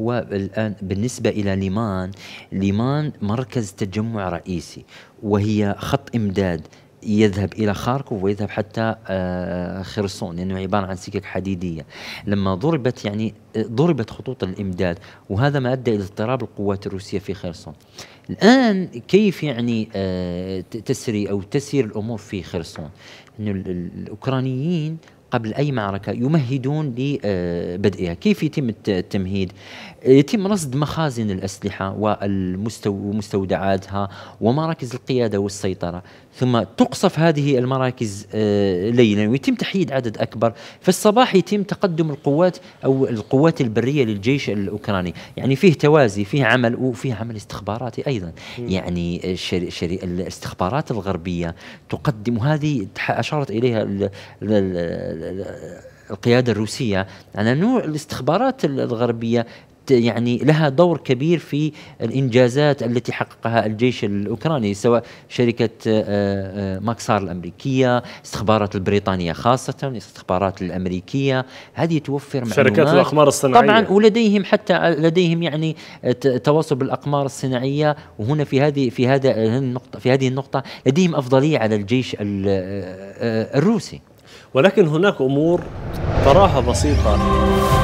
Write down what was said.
هو الآن بالنسبة إلى ليمان ليمان مركز تجمع رئيسي وهي خط إمداد يذهب الى خاركوف ويذهب حتى آه، خرسون لانه عباره عن سكك حديديه لما ضربت يعني آه، ضربت خطوط الامداد وهذا ما ادى الى اضطراب القوات الروسيه في خرسون الان كيف يعني آه، تسري او تسير الامور في خرسون انه الاوكرانيين قبل أي معركة يمهدون لبدئها كيف يتم التمهيد يتم رصد مخازن الأسلحة ومستودعاتها ومراكز القيادة والسيطرة ثم تقصف هذه المراكز آه، ليلا ويتم تحييد عدد أكبر في الصباح يتم تقدم القوات أو القوات البرية للجيش الأوكراني يعني فيه توازي فيه عمل وفيه عمل استخباراتي أيضا يعني آه، شري شري الاستخبارات الغربية تقدم هذه أشارت إليها القيادة الروسية على يعني أنه الاستخبارات الغربية يعني لها دور كبير في الانجازات التي حققها الجيش الاوكراني سواء شركه آه، آه، ماكسار الامريكيه، استخبارات البريطانيه خاصه، الاستخبارات الامريكيه، هذه توفر معلومات شركات الاقمار الصناعيه طبعا ولديهم حتى لديهم يعني آه، تواصل بالاقمار الصناعيه وهنا في هذه في هذا النقطه في هذه النقطه لديهم افضليه على الجيش الروسي. ولكن هناك أمور تراها بسيطة